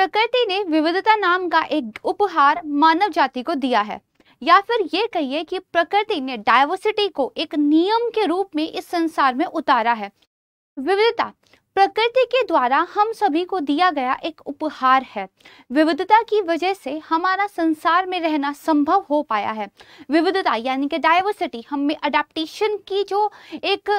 प्रकृति ने विविधता नाम का एक उपहार मानव जाति को दिया है या फिर ये कहिए कि प्रकृति ने डायवर्सिटी को एक नियम के रूप में इस संसार में उतारा है विविधता प्रकृति के द्वारा हम सभी को दिया गया एक उपहार है विविधता की वजह से हमारा संसार में रहना संभव हो पाया है विविधता यानी कि डाइवर्सिटी हम में की जो एक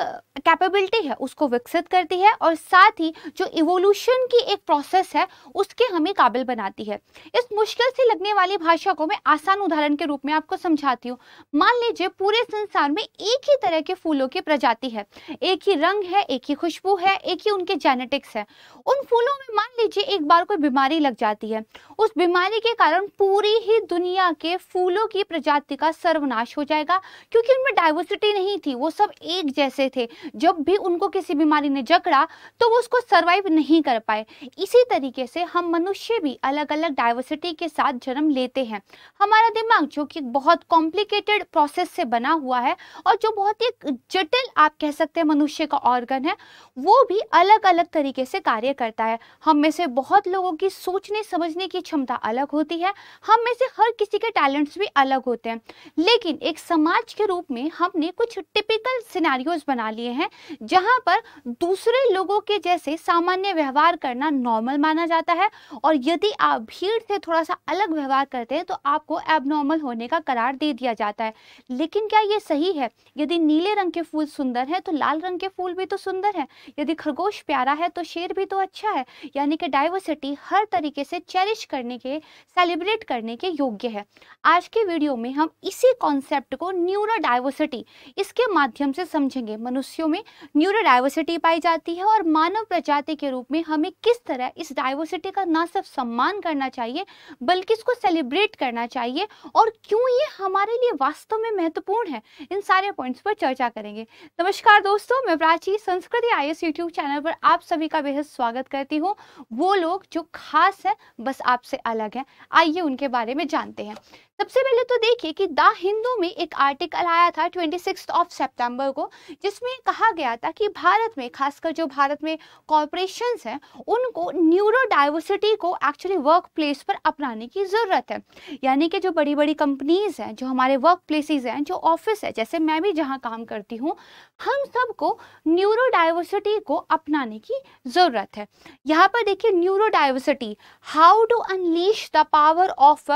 कैपेबिलिटी है उसको विकसित करती है और साथ ही जो इवोल्यूशन की एक प्रोसेस है उसके हमें काबिल बनाती है इस मुश्किल से लगने वाली भाषा को मैं आसान उदाहरण के रूप में आपको समझाती हूँ मान लीजिए पूरे संसार में एक ही तरह के फूलों की प्रजाति है एक ही रंग है एक ही खुशबू है एक ही उनके के जेनेटिक्स है उन फूलों में मान लीजिए एक बार कोई बीमारी लग जाती है उस बीमारी के कारण पूरी ही दुनिया के फूलों की प्रजाति का सर्वनाश हो जाएगा क्योंकि उनमें डाइवर्सिटी नहीं थी वो सब एक जैसे थे जब भी उनको किसी बीमारी ने जकड़ा तो वो उसको सर्वाइव नहीं कर पाए इसी तरीके से हम मनुष्य भी अलग अलग डाइवर्सिटी के साथ जन्म लेते हैं हमारा दिमाग जो कि बहुत कॉम्प्लिकेटेड प्रोसेस से बना हुआ है और जो बहुत ही जटिल आप कह सकते हैं मनुष्य का ऑर्गन है वो भी अलग अलग अलग तरीके से कार्य करता है हम में से बहुत लोगों की सोचने समझने की क्षमता अलग होती है हम में से हर किसी के टैलेंट्स भी अलग होते हैं लेकिन एक समाज के रूप में हमने कुछ टिपिकल सिनारियोज बना लिए हैं जहाँ पर दूसरे लोगों के जैसे सामान्य व्यवहार करना नॉर्मल माना जाता है और यदि आप भीड़ से थोड़ा सा अलग व्यवहार करते हैं तो आपको एबनॉर्मल होने का करार दे दिया जाता है लेकिन क्या ये सही है यदि नीले रंग के फूल सुंदर है तो लाल रंग के फूल भी तो सुंदर है यदि खरगोश देश प्यारा है तो शेर भी तो अच्छा है यानी कि डाइवर्सिटी हर तरीके से चेरिश करने के सेलिब्रेट करने के योग्य है आज के वीडियो में हम इसी कॉन्सेप्ट को न्यूरो डाइवर्सिटी इसके माध्यम से समझेंगे मनुष्यों में न्यूरो डाइवर्सिटी पाई जाती है और मानव प्रजाति के रूप में हमें किस तरह इस डाइवर्सिटी का ना सिर्फ सम्मान करना चाहिए बल्कि इसको सेलिब्रेट करना चाहिए और क्यों ये हमारे लिए वास्तव में महत्वपूर्ण है इन सारे पॉइंट्स पर चर्चा करेंगे नमस्कार दोस्तों मैं प्राची संस्कृति आई एस यूट्यूब चैनल पर पर आप सभी का बेहद स्वागत करती हूँ वो लोग जो खास है बस आपसे अलग है आइए उनके बारे में जानते हैं सबसे पहले तो देखिए कि द हिंदू में एक आर्टिकल आया था ट्वेंटी ऑफ सितंबर को जिसमें कहा गया था कि भारत में खासकर जो भारत में कॉरपोरेशन हैं उनको न्यूरो डाइवर्सिटी को एक्चुअली वर्क प्लेस पर अपनाने की ज़रूरत है यानी कि जो बड़ी बड़ी कंपनीज़ हैं जो हमारे वर्क प्लेसेज हैं जो ऑफिस है जैसे मैं भी जहाँ काम करती हूँ हम सबको न्यूरो डाइवर्सिटी को अपनाने की ज़रूरत है यहाँ पर देखिए neurodiversity how to unleash the power of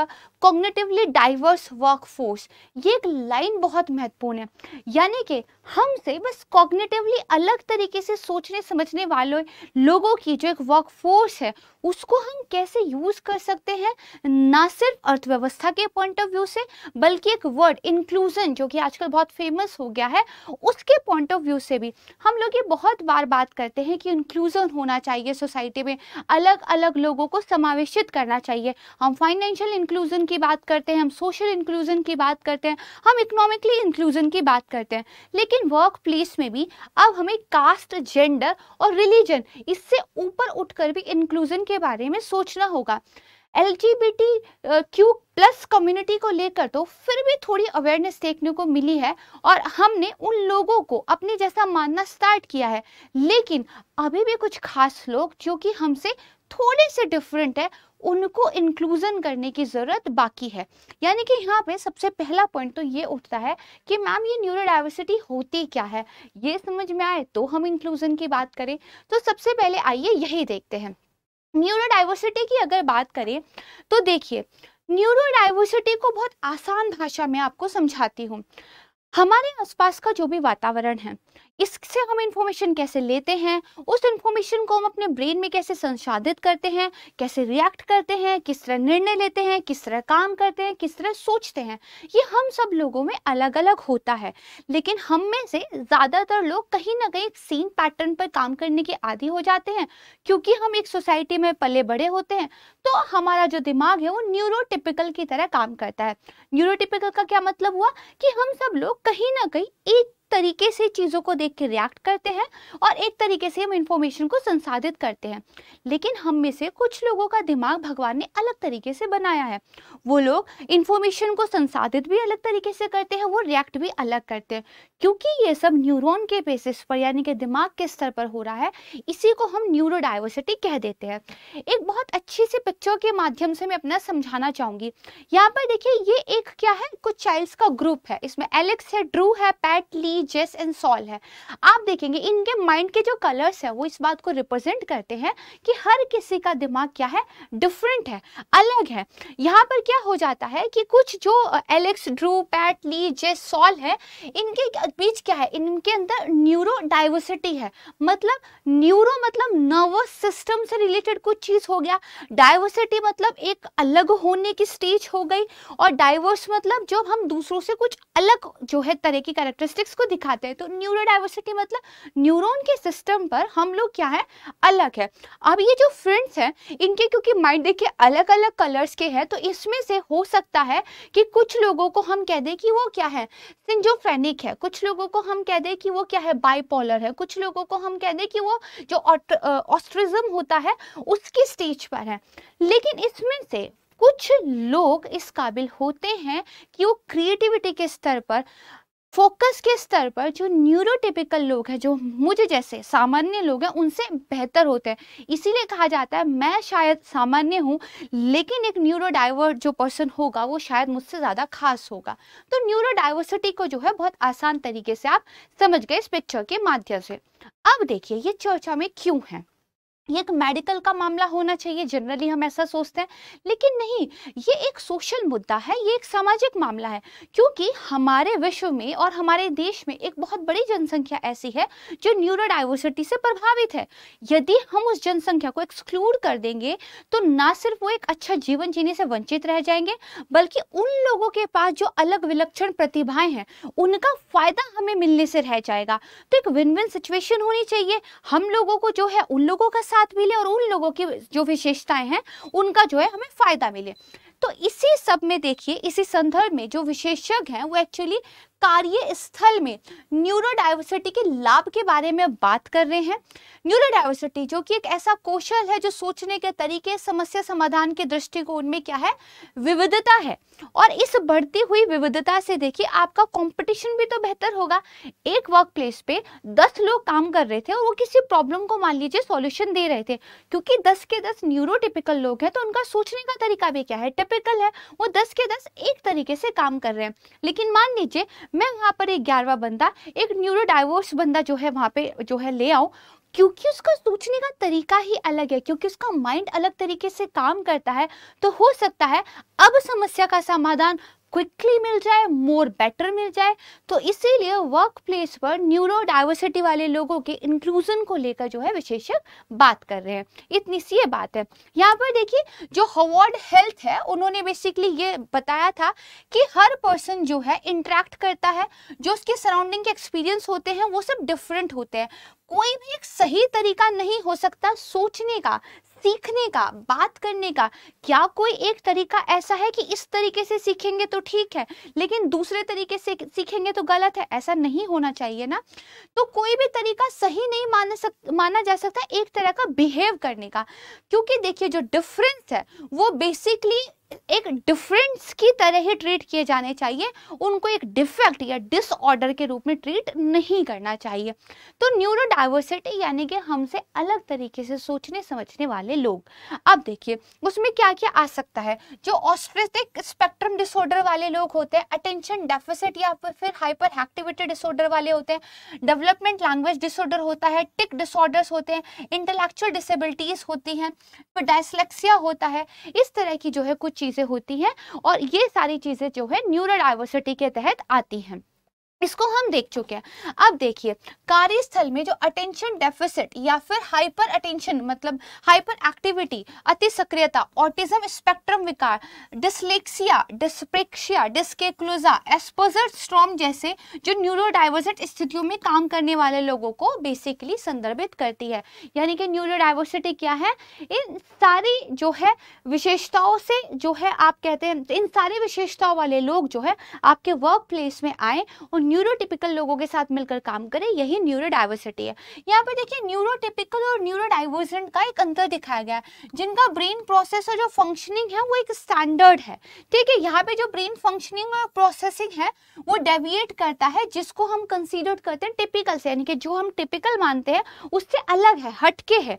cognitively diverse workforce ये एक लाइन बहुत महत्वपूर्ण है यानी कि हमसे बस कॉग्नेटिवली अलग तरीके से सोचने समझने वालों लोगों की जो एक वर्कफोर्स है उसको हम कैसे यूज़ कर सकते हैं ना सिर्फ अर्थव्यवस्था के पॉइंट ऑफ व्यू से बल्कि एक वर्ड इंक्लूजन जो कि आजकल बहुत फेमस हो गया है उसके पॉइंट ऑफ व्यू से भी हम लोग ये बहुत बार बात करते हैं कि इंक्लूजन होना चाहिए सोसाइटी में अलग अलग लोगों को समावेशित करना चाहिए हम फाइनेंशियल इंक्लूजन की बात करते हैं हम सोशल इंक्लूजन की बात करते हैं हम इकोनॉमिकली इंक्लूजन की बात करते हैं लेकिन लेकिन वर्क प्लेस में भी अब हमें कास्ट जेंडर और रिलीजन इससे ऊपर उठकर भी इंक्लूजन के बारे में सोचना होगा L G B T Q plus community को लेकर तो फिर भी थोड़ी अवेयरनेस देखने को मिली है और हमने उन लोगों को अपने जैसा मानना स्टार्ट किया है लेकिन अभी भी कुछ खास लोग जो कि हमसे थोड़े से डिफरेंट है उनको इंक्लूजन करने की ज़रूरत बाकी है यानी कि यहाँ पे सबसे पहला पॉइंट तो ये उठता है कि मैम ये न्यूरोडाइवर्सिटी होती क्या है ये समझ में आए तो हम इंक्लूजन की बात करें तो सबसे पहले आइए यही देखते हैं न्यूरोडाइवर्सिटी की अगर बात करें तो देखिए न्यूरोडाइवर्सिटी को बहुत आसान भाषा में आपको समझाती हूँ हमारे आसपास का जो भी वातावरण है इससे हम इंफॉर्मेशन कैसे लेते हैं उस इंफॉर्मेशन को हम अपने ब्रेन में कैसे संसाधित करते हैं कैसे रिएक्ट करते हैं किस तरह निर्णय लेते हैं किस तरह काम करते हैं किस तरह सोचते हैं ये हम सब लोगों में अलग अलग होता है लेकिन हम में से ज़्यादातर लोग कहीं ना कहीं सेम पैटर्न पर काम करने के आदि हो जाते हैं क्योंकि हम एक सोसाइटी में पले बड़े होते हैं तो हमारा जो दिमाग है वो न्यूरोटिपिकल की तरह काम करता है न्यूरोटिपिकल का क्या मतलब हुआ कि हम सब लोग कहीं ना कहीं एक तरीके से चीज़ों को देख के रिएक्ट करते हैं और एक तरीके से हम इंफॉर्मेशन को संसाधित करते हैं लेकिन हम में से कुछ लोगों का दिमाग भगवान ने अलग तरीके से बनाया है वो लोग इंफॉर्मेशन को संसाधित भी अलग तरीके से करते हैं वो रिएक्ट भी अलग करते हैं क्योंकि ये सब न्यूरोन के बेसिस पर यानी कि दिमाग के स्तर पर हो रहा है इसी को हम न्यूरोडाइवर्सिटी कह देते हैं एक बहुत अच्छी सी पिक्चर के माध्यम से मैं अपना समझाना चाहूंगी यहाँ पर देखिए ये एक क्या है कुछ चाइल्ड्स का ग्रुप है इसमें एलेक्स है ड्रू है पैट ली ई जेस एंड सॉल है आप देखेंगे इनके माइंड के जो कलर्स है वो इस बात को रिप्रेजेंट करते हैं कि हर किसी का दिमाग क्या है डिफरेंट है अलग है यहाँ पर क्या हो जाता है कि कुछ जो एलेक्स ड्रू पैट ली जेस सॉल है इनके बीच क्या है इनके अंदर न्यूरो डाइवर्सिटी है मतलब न्यूरो मतलब नर्वस सिस्टम से रिलेटेड कुछ चीज़ हो गया डाइवर्सिटी मतलब एक अलग होने की स्टेज हो गई और डाइवर्स मतलब जब हम दूसरों से कुछ अलग जो है तरह की कैरेक्टरिस्टिक्स को दिखाते हैं तो न्यूरो डाइवर्सिटी मतलब न्यूरोन के सिस्टम पर हम लोग क्या है अलग है अब ये जो फ्रेंड्स हैं इनके क्योंकि माइंड देखिए अलग अलग कलर्स के हैं तो इसमें से हो सकता है कि कुछ लोगों को हम कह दें कि वो क्या है सिंजोफ्रेनिक है कुछ लोगों को हम कह दें कि वो क्या है बाइपोलर है कुछ लोगों को हम कह दें कि वो जो ऑस्ट्रिज्म होता है उसकी स्टेज पर है लेकिन इसमें से कुछ लोग इस काबिल होते हैं कि वो क्रिएटिविटी के स्तर पर फोकस के स्तर पर जो न्यूरोटिपिकल लोग हैं जो मुझे जैसे सामान्य लोग हैं उनसे बेहतर होते हैं इसीलिए कहा जाता है मैं शायद सामान्य हूँ लेकिन एक न्यूरोडाइवर्ट जो पर्सन होगा वो शायद मुझसे ज़्यादा खास होगा तो न्यूरोडाइवर्सिटी को जो है बहुत आसान तरीके से आप समझ गए इस पिक्चर के माध्यम से अब देखिए ये चर्चा में क्यों है ये एक मेडिकल का मामला होना चाहिए जनरली हम ऐसा सोचते हैं लेकिन नहीं ये एक सोशल मुद्दा है ये एक सामाजिक मामला है क्योंकि हमारे विश्व में और हमारे देश में एक बहुत बड़ी जनसंख्या ऐसी है जो न्यूरोडाइवर्सिटी से प्रभावित है यदि हम उस जनसंख्या को एक्सक्लूड कर देंगे तो ना सिर्फ वो एक अच्छा जीवन जीने से वंचित रह जाएंगे बल्कि उन लोगों के पास जो अलग विलक्षण प्रतिभाएं हैं उनका फायदा हमें मिलने से रह जाएगा तो एक विन विन सिचुएशन होनी चाहिए हम लोगों को जो है उन लोगों का साथ मिले और उन लोगों की जो विशेषताएं हैं उनका जो है हमें फायदा मिले तो इसी सब में देखिए इसी संदर्भ में जो विशेषज्ञ हैं वो एक्चुअली कार्यस्थल में न्यूरोडाइवर्सिटी के लाभ के बारे में बात कर रहे हैं न्यूरोडाइवर्सिटी जो कि एक ऐसा कौशल है जो सोचने के तरीके समस्या समाधान के दृष्टिकोण में क्या है विविधता है और इस बढ़ती हुई विविधता से देखिए आपका कंपटीशन भी तो बेहतर होगा एक वर्क प्लेस पे दस लोग काम कर रहे थे और वो किसी प्रॉब्लम को मान लीजिए सोल्यूशन दे रहे थे क्योंकि दस के दस न्यूरोटिपिकल लोग हैं तो उनका सोचने का तरीका भी क्या है टिपिकल है वो दस के दस एक तरीके से काम कर रहे हैं लेकिन मान लीजिए मैं वहाँ पर एक ग्यारहवा बंदा एक न्यूरो डाइवोर्स बंदा जो है वहाँ पे जो है ले आऊँ क्योंकि उसका सोचने का तरीका ही अलग है क्योंकि उसका माइंड अलग तरीके से काम करता है तो हो सकता है अब समस्या का समाधान क्विकली मिल जाए मोर बेटर मिल जाए तो इसीलिए वर्क प्लेस पर न्यूरो डाइवर्सिटी वाले लोगों के इंक्लूजन को लेकर जो है विशेषज्ञ बात कर रहे हैं इतनी सी ये बात है यहाँ पर देखिए जो हॉवर्ड हेल्थ है उन्होंने बेसिकली ये बताया था कि हर पर्सन जो है इंट्रैक्ट करता है जो उसके सराउंडिंग के एक्सपीरियंस होते हैं वो सब डिफरेंट होते हैं कोई भी एक सही तरीका नहीं हो सकता सोचने का सीखने का बात करने का क्या कोई एक तरीका ऐसा है कि इस तरीके से सीखेंगे तो ठीक है लेकिन दूसरे तरीके से सीखेंगे तो गलत है ऐसा नहीं होना चाहिए ना तो कोई भी तरीका सही नहीं माना सक माना जा सकता एक तरह का बिहेव करने का क्योंकि देखिए जो डिफरेंस है वो बेसिकली एक डिफरेंस की तरह ही ट्रीट किए जाने चाहिए उनको एक डिफेक्ट या डिसऑर्डर के रूप में ट्रीट नहीं करना चाहिए तो न्यूरोडाइवर्सिटी यानी कि हमसे अलग तरीके से सोचने समझने वाले लोग अब देखिए उसमें क्या क्या आ सकता है जो ऑस्ट्रेटिक स्पेक्ट्रम डिसऑर्डर वाले लोग होते हैं अटेंशन डेफिसिट या फिर हाइपर एक्टिविटी डिसऑर्डर वाले होते हैं डेवलपमेंट लैंग्वेज डिसऑर्डर होता है टिक डिसऑर्डर्स होते हैं इंटेलेक्चुअल डिसेबिलिटीज होती हैं डायसलेक्सिया होता है इस तरह की जो है कुछ चीज़ें होती हैं और ये सारी चीज़ें जो है न्यूरो डाइवर्सिटी के तहत आती हैं इसको हम देख चुके हैं अब देखिए कार्यस्थल में जो अटेंशन डेफिसिट या फिर हाइपर अटेंशन मतलब हाइपर एक्टिविटी अति सक्रियता ऑटिज्म स्पेक्ट्रम विकार डिसलेक्सिया डिस्प्रेक्सिया डिस्केक्लोजा एस्पोजर स्ट्रॉम जैसे जो न्यूरोडाइवर्सिट स्थितियों में काम करने वाले लोगों को बेसिकली संदर्भित करती है यानी कि न्यूरोडाइवर्सिटी क्या है इन सारी जो है विशेषताओं से जो है आप कहते हैं इन सारी विशेषताओं वाले लोग जो है आपके वर्क प्लेस में आए और न्यूरोटिपिकल लोगों के साथ मिलकर काम करें यही न्यूरोडाइवर्सिटी है यहाँ पर देखिए न्यूरोटिपिकल और न्यूरोडाइवर्जेंट का एक अंतर दिखाया गया है जिनका ब्रेन प्रोसेस और जो फंक्शनिंग है वो एक स्टैंडर्ड है ठीक है यहाँ पे जो ब्रेन फंक्शनिंग और प्रोसेसिंग है वो डेविएट करता है जिसको हम कंसिडर करते हैं टिपिकल से यानी कि जो हम टिपिकल मानते हैं उससे अलग है हटके है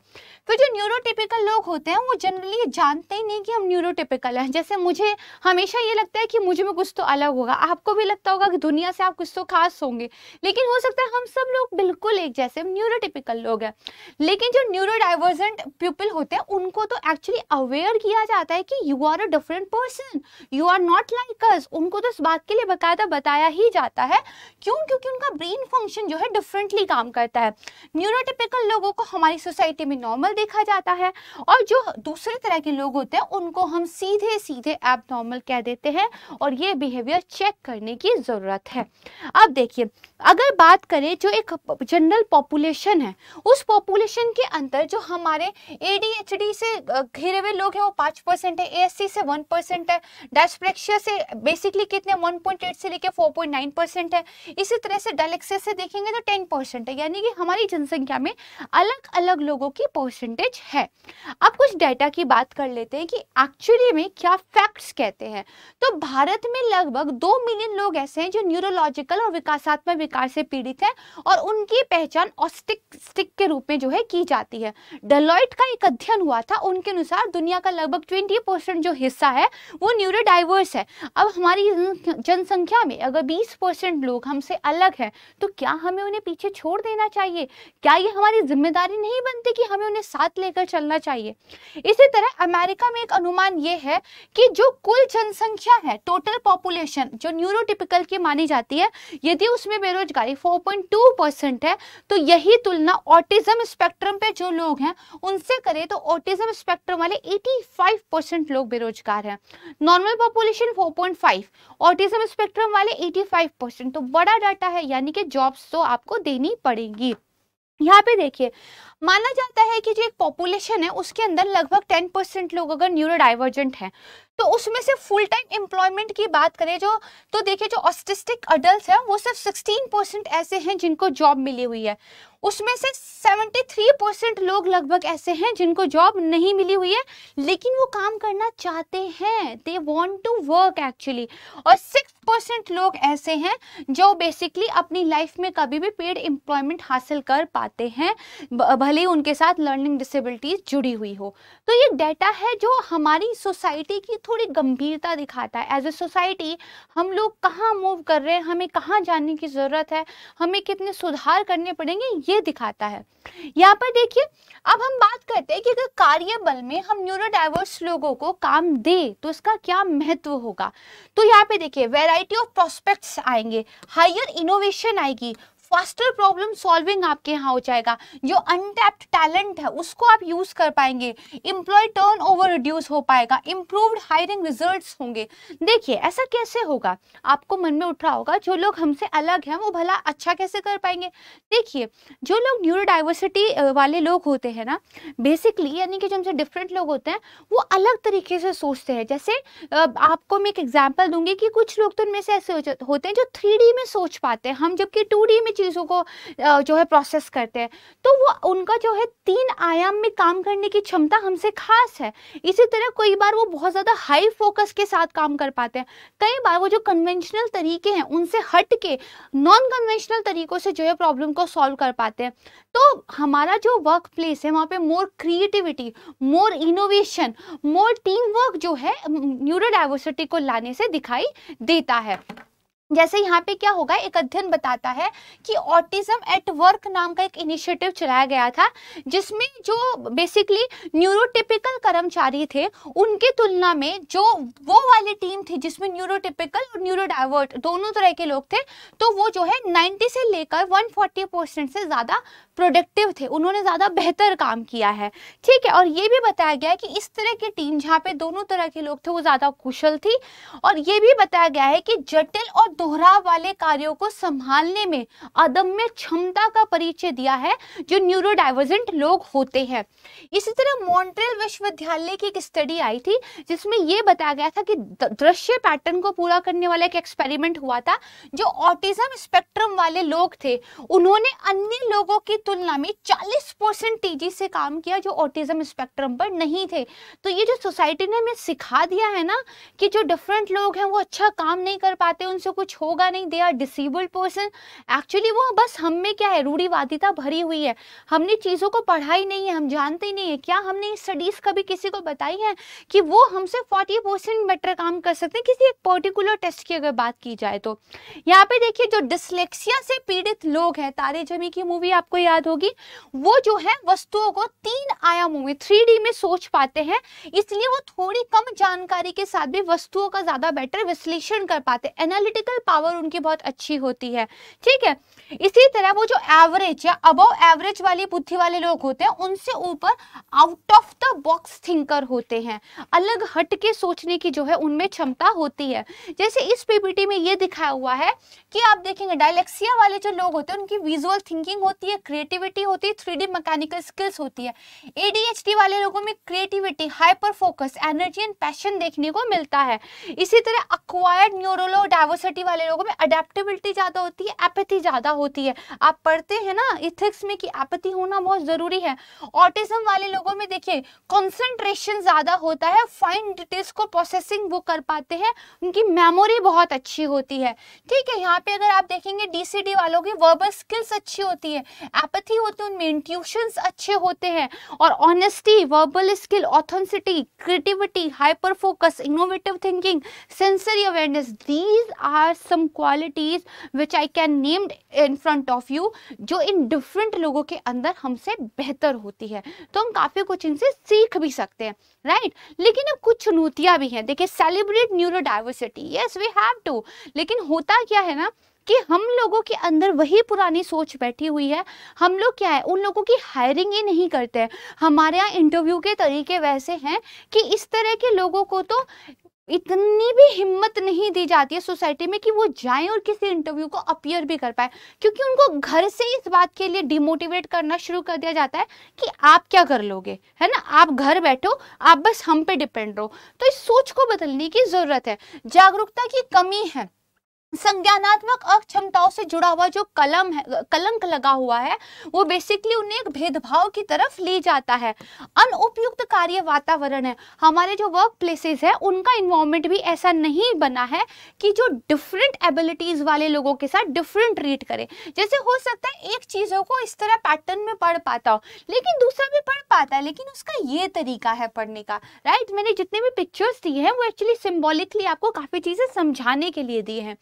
फिर तो जो न्यूरोटिपिकल लोग होते हैं वो जनरली जानते ही नहीं कि हम न्यूरोटिपिकल हैं जैसे मुझे हमेशा ये लगता है कि मुझे में कुछ तो अलग होगा आपको भी लगता होगा कि दुनिया से आप कुछ तो खास होंगे लेकिन हो सकता है हम सब लोग बिल्कुल एक जैसे न्यूरोटिपिकल लोग हैं लेकिन जो न्यूरोडाइवर्जेंट पीपल होते हैं उनको तो एक्चुअली अवेयर किया जाता है कि you are a different person you are not like us उनको तो इस बात के लिए बकायदा बताया ही जाता है क्यों क्योंकि उनका ब्रेन फंक्शन जो है डिफरेंटली काम करता है न्यूरोटिपिकल लोगों को हमारी सोसाइटी में नॉर्मल देखा जाता है और जो दूसरे तरह के लोग होते हैं उनको हम सीधे सीधे एब नॉर्मल कह देते हैं और ये बिहेवियर चेक करने की ज़रूरत है अब देखिए अगर बात करें जो एक जनरल पॉपुलेशन है उस पॉपुलेशन के अंदर जो हमारे एडीएचडी से घिरे हुए लोग हैं वो पाँच परसेंट है एएससी से वन परसेंट है डायस्प्रेक्शिया से बेसिकली कितने वन पॉइंट एट से लेके फोर पॉइंट नाइन परसेंट है इसी तरह से डायलेक्सिस से देखेंगे तो टेन परसेंट है यानी कि हमारी जनसंख्या में अलग अलग लोगों की परसेंटेज है अब कुछ डाटा की बात कर लेते हैं कि एक्चुअली में क्या फैक्ट्स कहते हैं तो भारत में लगभग दो मिलियन लोग ऐसे हैं जो न्यूरोलॉजिकल सर्वाइकल और विकासात्मक विकार से पीड़ित है और उनकी पहचान ऑस्टिक स्टिक के रूप में जो है की जाती है डलॉइट का एक अध्ययन हुआ था उनके अनुसार दुनिया का लगभग ट्वेंटी परसेंट जो हिस्सा है वो न्यूरोडाइवर्स है अब हमारी जनसंख्या में अगर बीस परसेंट लोग हमसे अलग हैं तो क्या हमें उन्हें पीछे छोड़ देना चाहिए क्या ये हमारी जिम्मेदारी नहीं बनती कि हमें उन्हें साथ लेकर चलना चाहिए इसी तरह अमेरिका में एक अनुमान ये है कि जो कुल जनसंख्या है टोटल पॉपुलेशन जो न्यूरोटिपिकल की मानी जाती है यदि उसमें बेरोजगारी 4.2 परसेंट है तो यही तुलना ऑटिज्म स्पेक्ट्रम पे जो लोग हैं उनसे करें तो ऑटिज्म स्पेक्ट्रम वाले 85 परसेंट लोग बेरोजगार हैं नॉर्मल पॉपुलेशन 4.5 ऑटिज्म स्पेक्ट्रम वाले 85 परसेंट तो बड़ा डाटा है यानी कि जॉब्स तो आपको देनी पड़ेगी यहाँ पे देखिए माना जाता है कि जो एक पॉपुलेशन है उसके अंदर लगभग टेन परसेंट लोग अगर न्यूरो डाइवर्जेंट हैं तो उसमें से फुल टाइम एम्प्लॉयमेंट की बात करें जो तो देखिए जो ऑस्टिस्टिक अडल्ट हैं वो सिर्फ सिक्सटीन परसेंट ऐसे हैं जिनको जॉब मिली हुई है उसमें से सेवेंटी थ्री परसेंट लोग लगभग ऐसे हैं जिनको जॉब नहीं मिली हुई है लेकिन वो काम करना चाहते हैं they want to work actually और सिक्स परसेंट लोग ऐसे हैं जो बेसिकली अपनी लाइफ में कभी भी पेड एम्प्लॉयमेंट हासिल कर पाते हैं भले ही उनके साथ लर्निंग डिसेबिलिटीज जुड़ी हुई हो तो ये डेटा है जो हमारी सोसाइटी की थोड़ी गंभीरता दिखाता है एज ए सोसाइटी हम लोग कहाँ मूव कर रहे हैं हमें कहाँ जाने की ज़रूरत है हमें कितने सुधार करने पड़ेंगे ये दिखाता है यहाँ पर देखिए अब हम बात करते हैं कि अगर कार्यबल में हम न्यूरोडाइवर्स लोगों को काम दे तो इसका क्या महत्व होगा तो यहाँ पे देखिए वेराइटी ऑफ प्रोस्पेक्ट्स आएंगे हायर इनोवेशन आएगी फास्टर प्रॉब्लम सॉल्विंग आपके यहाँ हो जाएगा जो अनटैप्ड टैलेंट है उसको आप यूज कर पाएंगे इम्प्लॉय टर्न ओवर रिड्यूस हो पाएगा इम्प्रूव हायरिंग रिजल्ट होंगे देखिए ऐसा कैसे होगा आपको मन में उठ रहा होगा जो लोग हमसे अलग हैं वो भला अच्छा कैसे कर पाएंगे देखिए जो लोग न्यूरोडाइवर्सिटी वाले लोग होते हैं ना बेसिकली यानी कि जो हमसे डिफरेंट लोग होते हैं वो अलग तरीके से सोचते हैं जैसे आपको मैं एक एग्जाम्पल दूंगी कि कुछ लोग तो उनमें से ऐसे होते हैं जो थ्री में सोच पाते हैं हम जबकि टू में चीज़ों को जो है प्रोसेस करते हैं तो वो उनका जो है तीन आयाम में काम करने की क्षमता हमसे खास है इसी तरह कई बार वो बहुत ज़्यादा हाई फोकस के साथ काम कर पाते हैं कई बार वो जो कन्वेंशनल तरीके हैं उनसे हट के नॉन कन्वेंशनल तरीकों से जो है प्रॉब्लम को सॉल्व कर पाते हैं तो हमारा जो वर्क प्लेस है वहाँ पर more creativity more innovation more teamwork जो है न्यूरो डाइवर्सिटी को लाने से दिखाई देता है जैसे यहाँ पे क्या होगा एक अध्ययन बताता है कि ऑटिज्म एट वर्क नाम का एक इनिशिएटिव चलाया गया था जिसमें जो बेसिकली न्यूरोटिपिकल कर्मचारी थे उनके तुलना में जो वो वाली टीम थी जिसमें न्यूरोटिपिकल और न्यूरोडाइवर्ट दोनों तरह के लोग थे तो वो जो है 90 से लेकर 140 परसेंट से ज़्यादा प्रोडक्टिव थे उन्होंने ज़्यादा बेहतर काम किया है ठीक है और ये भी बताया गया कि इस तरह की टीम जहाँ पे दोनों तरह के लोग थे वो ज़्यादा कुशल थी और ये भी बताया गया है कि जटिल और दोहराव वाले कार्यों को संभालने में अदम्य क्षमता का परिचय दिया है जो न्यूरोडाइवर्जेंट लोग होते हैं इसी तरह मॉन्ट्रियल विश्वविद्यालय की एक स्टडी आई थी जिसमें यह बताया गया था कि दृश्य पैटर्न को पूरा करने वाला एक एक्सपेरिमेंट हुआ था जो ऑटिज्म स्पेक्ट्रम वाले लोग थे उन्होंने अन्य लोगों की तुलना में 40 परसेंट तेजी से काम किया जो ऑटिज्म स्पेक्ट्रम पर नहीं थे तो ये जो सोसाइटी ने हमें सिखा दिया है ना कि जो डिफरेंट लोग हैं वो अच्छा काम नहीं कर पाते उनसे कुछ कुछ होगा नहीं they are disabled person actually वो बस हम में क्या है रूढ़ीवादिता भरी हुई है हमने चीज़ों को पढ़ा ही नहीं है हम जानते ही नहीं है क्या हमने स्टडीज़ कभी किसी को बताई है कि वो हमसे फोर्टी परसेंट बेटर काम कर सकते हैं किसी एक पर्टिकुलर टेस्ट की अगर बात की जाए तो यहाँ पे देखिए जो डिसलेक्सिया से पीड़ित लोग हैं तारे जमी की मूवी आपको याद होगी वो जो है वस्तुओं को तीन आयामों में थ्री में सोच पाते हैं इसलिए वो थोड़ी कम जानकारी के साथ भी वस्तुओं का ज़्यादा बेटर विश्लेषण कर पाते एनालिटिकल मेंटल पावर उनकी बहुत अच्छी होती है ठीक है इसी तरह वो जो एवरेज या अब एवरेज वाली बुद्धि वाले लोग होते हैं उनसे ऊपर out of the box thinker होते हैं अलग हट के सोचने की जो है उनमें क्षमता होती है जैसे इस पीपीटी में ये दिखाया हुआ है कि आप देखेंगे डायलेक्सिया वाले जो लोग होते हैं उनकी विजुअल थिंकिंग होती है क्रिएटिविटी होती है थ्री मैकेनिकल स्किल्स होती है एडीएचडी वाले लोगों में creativity hyper focus energy and passion देखने को मिलता है इसी तरह अक्वायर्ड न्यूरोलो डाइवर्सिटी वाले लोगों में अडेप्टेबिलिटी ज़्यादा होती है एपथी ज़्यादा होती है आप पढ़ते हैं ना इथिक्स में कि एपथी होना बहुत ज़रूरी है ऑटिज्म वाले लोगों में देखिए कंसंट्रेशन ज़्यादा होता है फाइन डिटेल्स को प्रोसेसिंग वो कर पाते हैं उनकी मेमोरी बहुत अच्छी होती है ठीक है यहाँ पे अगर आप देखेंगे डी वालों की वर्बल स्किल्स अच्छी होती है एपथी होती है उनमें इंट्यूशन अच्छे होते हैं और honesty verbal skill authenticity creativity hyper focus innovative thinking sensory awareness these are has some qualities which I can named in front of you जो इन डिफरेंट लोगों के अंदर हमसे बेहतर होती है तो हम काफ़ी कुछ इनसे सीख भी सकते हैं राइट right? लेकिन अब कुछ चुनौतियां भी हैं देखिए celebrate neurodiversity yes we have to लेकिन होता क्या है ना कि हम लोगों के अंदर वही पुरानी सोच बैठी हुई है हम लोग क्या है उन लोगों की हायरिंग ही नहीं करते हमारे यहाँ इंटरव्यू के तरीके वैसे हैं कि इस तरह के लोगों को तो इतनी भी हिम्मत नहीं दी जाती है सोसाइटी में कि वो जाएं और किसी इंटरव्यू को अपियर भी कर पाए क्योंकि उनको घर से इस बात के लिए डिमोटिवेट करना शुरू कर दिया जाता है कि आप क्या कर लोगे है ना आप घर बैठो आप बस हम पे डिपेंड रहो तो इस सोच को बदलने की ज़रूरत है जागरूकता की कमी है संज्ञानात्मक अक्षमताओं से जुड़ा हुआ जो कलम है कलंक लगा हुआ है वो बेसिकली उन्हें एक भेदभाव की तरफ ले जाता है अनुपयुक्त कार्य वातावरण है हमारे जो वर्क प्लेसेस है उनका इन्वायरमेंट भी ऐसा नहीं बना है कि जो डिफरेंट एबिलिटीज वाले लोगों के साथ डिफरेंट ट्रीट करे जैसे हो सकता है एक चीज़ों को इस तरह पैटर्न में पढ़ पाता हो लेकिन दूसरा भी पढ़ पाता है लेकिन उसका ये तरीका है पढ़ने का राइट मैंने जितने भी पिक्चर्स दिए हैं वो एक्चुअली सिम्बोलिकली आपको काफ़ी चीज़ें समझाने के लिए दिए हैं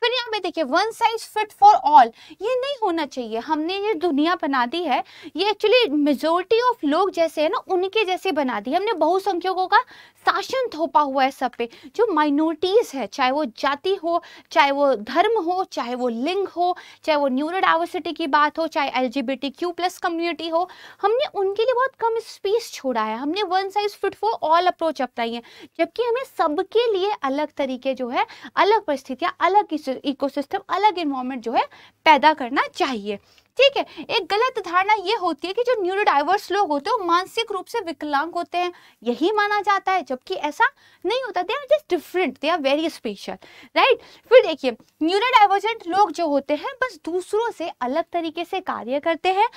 फिर यहाँ पे देखिए one size fit for all ये नहीं होना चाहिए हमने ये दुनिया बना दी है ये एक्चुअली मेजोरिटी ऑफ लोग जैसे है ना उनके जैसे बना दी हमने बहुसंख्यकों का शासन थोपा हुआ है सब पे जो माइनॉरिटीज़ है चाहे वो जाति हो चाहे वो धर्म हो चाहे वो लिंग हो चाहे वो न्यूरो डाइवर्सिटी की बात हो चाहे एल क्यू प्लस कम्युनिटी हो हमने उनके लिए बहुत कम स्पेस छोड़ा है हमने one size fit for all approach अपनाई है जबकि हमें सबके लिए अलग तरीके जो है अलग परिस्थितियाँ अलग अलग इकोसिस्टम अलग इन्वायरमेंट जो है पैदा करना चाहिए ठीक है एक गलत धारणा ये होती है कि जो न्यूरोडाइवर्स लोग होते हैं वो मानसिक रूप से विकलांग होते हैं यही माना जाता है जबकि ऐसा नहीं होता they are just different they are very special right फिर देखिए न्यूरोडाइवर्जेंट लोग जो होते हैं बस दूसरों से अलग तरीके से कार्य करते हैं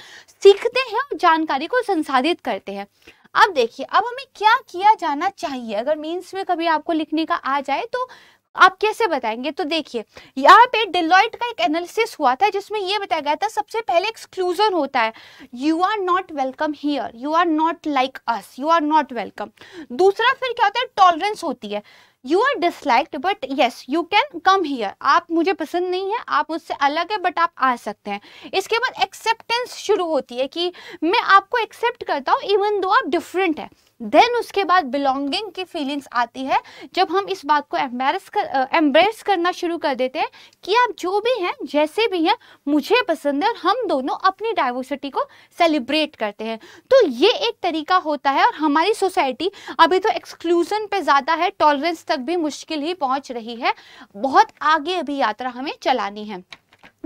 सीखते हैं और जानकारी को संसाधित करते हैं अब देखिए अब हमें क्या किया जाना चाहिए अगर मीन्स में कभी आपको लिखने का आ जाए तो आप कैसे बताएंगे तो देखिए यहाँ पे डिलॉइट का एक एनालिसिस हुआ था जिसमें यह बताया गया था सबसे पहले एक्सक्लूजन होता है you are not welcome here you are not like us you are not welcome दूसरा फिर क्या होता है टॉलरेंस होती है you are disliked but yes you can come here आप मुझे पसंद नहीं है आप मुझसे अलग है बट आप आ सकते हैं इसके बाद एक्सेप्टेंस शुरू होती है कि मैं आपको एक्सेप्ट करता हूँ इवन दो आप डिफरेंट है देन उसके बाद बिलोंगिंग की फीलिंग्स आती है जब हम इस बात को एम्बेस कर एम्ब्रेस करना शुरू कर देते हैं कि आप जो भी हैं जैसे भी हैं मुझे पसंद है और हम दोनों अपनी डाइवर्सिटी को सेलिब्रेट करते हैं तो ये एक तरीका होता है और हमारी सोसाइटी अभी तो एक्सक्लूजन पे ज़्यादा है टॉलरेंस तक भी मुश्किल ही पहुंच रही है बहुत आगे अभी यात्रा हमें चलानी है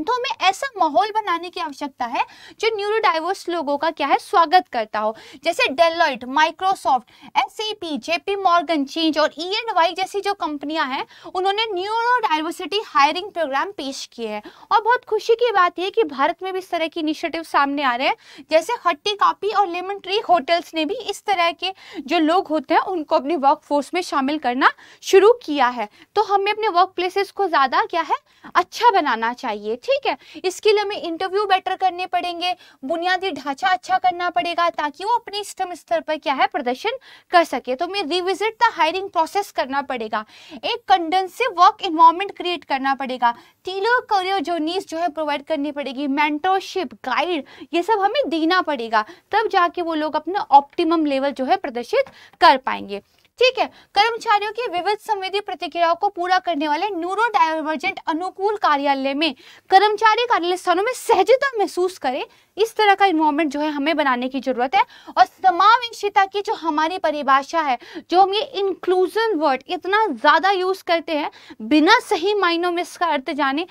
तो हमें ऐसा माहौल बनाने की आवश्यकता है जो न्यूरोडाइवर्स लोगों का क्या है स्वागत करता हो जैसे Deloitte Microsoft S P JP Morgan चेंज और ई एंड वाई जैसी जो कंपनियां हैं उन्होंने न्यूरोडाइवर्सिटी हायरिंग प्रोग्राम पेश किए हैं और बहुत खुशी की बात यह कि भारत में भी इस तरह के इनिशिएटिव सामने आ रहे हैं जैसे हट्टी कापी और लेमन ट्री होटल्स ने भी इस तरह के जो लोग होते हैं उनको अपनी वर्क फोर्स में शामिल करना शुरू किया है तो हमें अपने वर्क प्लेसेस को ज़्यादा क्या है अच्छा बनाना चाहिए ठीक है इसके लिए हमें इंटरव्यू बेटर करने पड़ेंगे बुनियादी ढांचा अच्छा करना पड़ेगा ताकि वो अपने स्टम स्तर पर क्या है प्रदर्शन कर सके तो हमें रिविजिट द हायरिंग प्रोसेस करना पड़ेगा एक कंडेंसिव वर्क इन्वायरमेंट क्रिएट करना पड़ेगा तीनों करियर जर्नीस जो है प्रोवाइड करनी पड़ेगी मेंटोरशिप गाइड ये सब हमें देना पड़ेगा तब जाके वो लोग अपना ऑप्टिमम लेवल जो है प्रदर्शित कर पाएंगे ठीक है कर्मचारियों की विविध संवेदी प्रतिक्रियाओं को पूरा करने वाले न्यूरो डाइवर्जेंट अनुकूल कार्यालय में कर्मचारी कार्यालय स्थानों में सहजता महसूस करे इस तरह का इन्वायरमेंट जो है हमें बनाने की ज़रूरत है और समावेशिता की जो हमारी परिभाषा है जो हम ये इंक्लूजन वर्ड इतना ज़्यादा यूज़ करते हैं बिना सही मायनों में इसका अर्थ जाने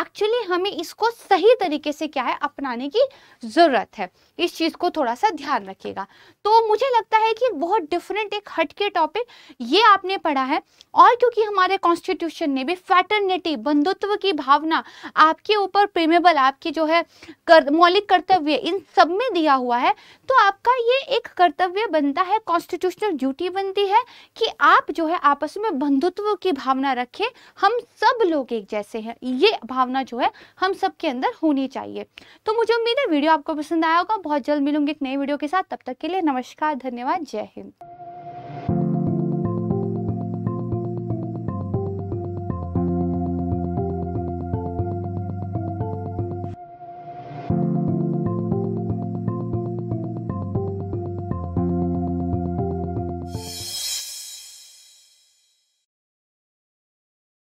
एक्चुअली हमें इसको सही तरीके से क्या है अपनाने की ज़रूरत है इस चीज़ को थोड़ा सा ध्यान रखिएगा तो मुझे लगता है कि बहुत डिफरेंट एक हटके टॉपिक ये आपने पढ़ा है और क्योंकि हमारे कॉन्स्टिट्यूशन ने भी फैटर्निटी बंधुत्व की भावना आपके ऊपर प्रेमेबल आपकी जो है कर, मौलिक कर्तव्य कर्तव्य इन सब में दिया हुआ है तो आपका ये एक कर्तव्य बनता है कॉन्स्टिट्यूशनल ड्यूटी बनती है कि आप जो है आपस में बंधुत्व की भावना रखें हम सब लोग एक जैसे हैं ये भावना जो है हम सब के अंदर होनी चाहिए तो मुझे उम्मीद है वीडियो आपको पसंद आया होगा बहुत जल्द मिलूंगी एक नई वीडियो के साथ तब तक के लिए नमस्कार धन्यवाद जय हिंद